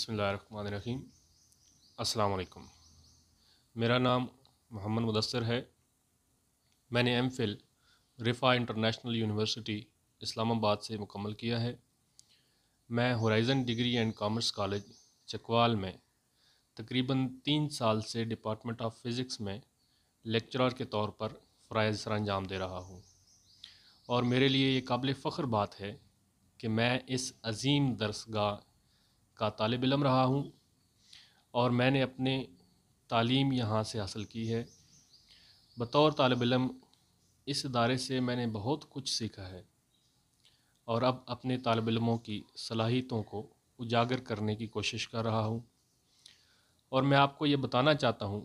बसमीम अस्सलाम मेरा नाम मोहम्मद मुदसर है मैंने M Phil Riphah international university Islamabad से मुकम्मल किया है मैं Horizon degree and commerce college Chakwal में तकरीबन तीन साल से डिपार्टमेंट ऑफ फ़िज़िक्स में लेक्चरर के तौर पर फ़राज़ सर अंजाम दे रहा हूँ और मेरे लिए ये काबिल फ़ख्र बात है कि मैं इस अजीम दरसगा का तालब इलम रहा हूँ और मैंने अपने तालीम यहाँ से हासिल की है बतौर तालब इलम इस इदारे से मैंने बहुत कुछ सीखा है और अब अपने तालब इलमों की सलाहितों को उजागर करने की कोशिश कर रहा हूँ और मैं आपको ये बताना चाहता हूँ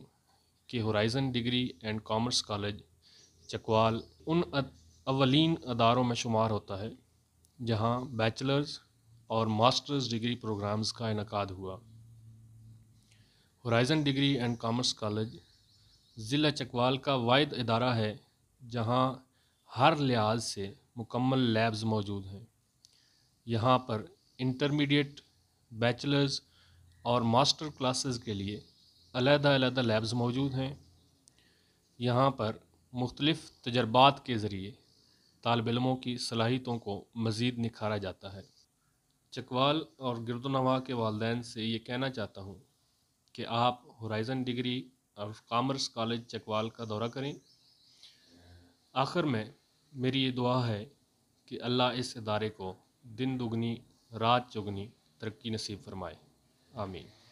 कि Horizon degree and commerce college Chakwal उन अवलिन अदारों में शुमार होता है जहाँ बैचलर्स और मास्टर्स डिग्री प्रोग्राम्स का इनका हुआ Horizon degree and commerce college ज़िला चकवाल का वाद अदारा है जहाँ हर लिहाज से मुकम्मल लैब्स मौजूद हैं यहाँ पर इंटरमीडिएट बैचलर्स और मास्टर क्लासेस के लिए अलहदा लैब्स मौजूद हैं यहाँ पर मुख्तलफ़ तजर्बात के ज़रिए तालब इलमों की सलाहितों को मज़ीद निखारा जाता है चकवाल और गिरदनवा के वालदेन से ये कहना चाहता हूँ कि आप होराइज़न डिग्री और कामर्स कॉलेज चकवाल का दौरा करें आखिर में मेरी ये दुआ है कि अल्लाह इस इदारे को दिन दुगनी रात चुगनी तरक्की नसीब फरमाए आमीन